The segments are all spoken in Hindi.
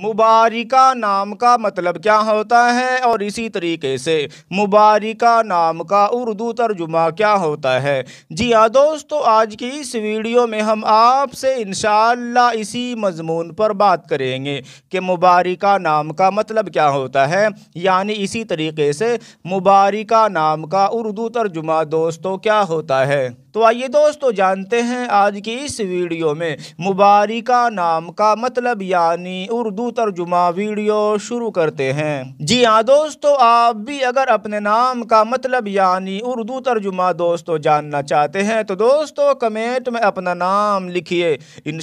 मुबारिका नाम का मतलब क्या होता है और इसी तरीके से मुबारिका नाम का उर्दू तर्जुमा क्या होता है जी हाँ दोस्तों आज की इस वीडियो में हम आपसे इन इसी मजमून पर बात करेंगे कि मुबारिका नाम का मतलब क्या होता है यानी इसी तरीके से मुबारिका नाम का उर्दू तर्जुमा दोस्तों क्या होता है तो आइए दोस्तों जानते हैं आज की इस वीडियो में मुबारिका नाम का मतलब यानी उर्दू तर्जुमा वीडियो शुरू करते हैं जी हाँ दोस्तों आप भी अगर अपने नाम का मतलब यानी उर्दू तर्जुमा दोस्तों जानना चाहते हैं तो दोस्तों कमेंट में अपना नाम लिखिए इन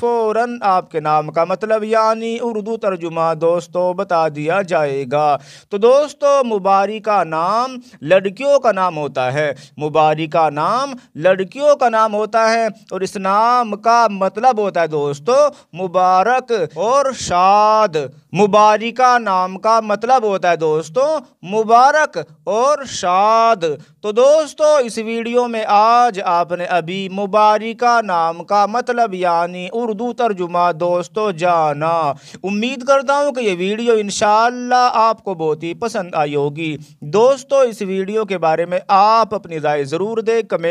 फौरन आपके नाम का मतलब यानी उर्दू तर्जुमा दोस्तों बता दिया जाएगा तो दोस्तों मुबारिका नाम लड़कियों का नाम होता है मुबारिका नाम नाम लड़कियों का नाम होता है और इस नाम का मतलब होता है दोस्तों मुबारक और शाद मुबारिका नाम का मतलब होता है दोस्तों मुबारक और शाद तो दोस्तों इस वीडियो में आज आपने अभी मुबारिका नाम का मतलब यानी उर्दू तर्जुमा दोस्तों जाना उम्मीद करता हूँ कि ये वीडियो इन आपको बहुत ही पसंद आई होगी दोस्तों इस वीडियो के बारे में आप अपनी राय ज़रूर दें कमेंट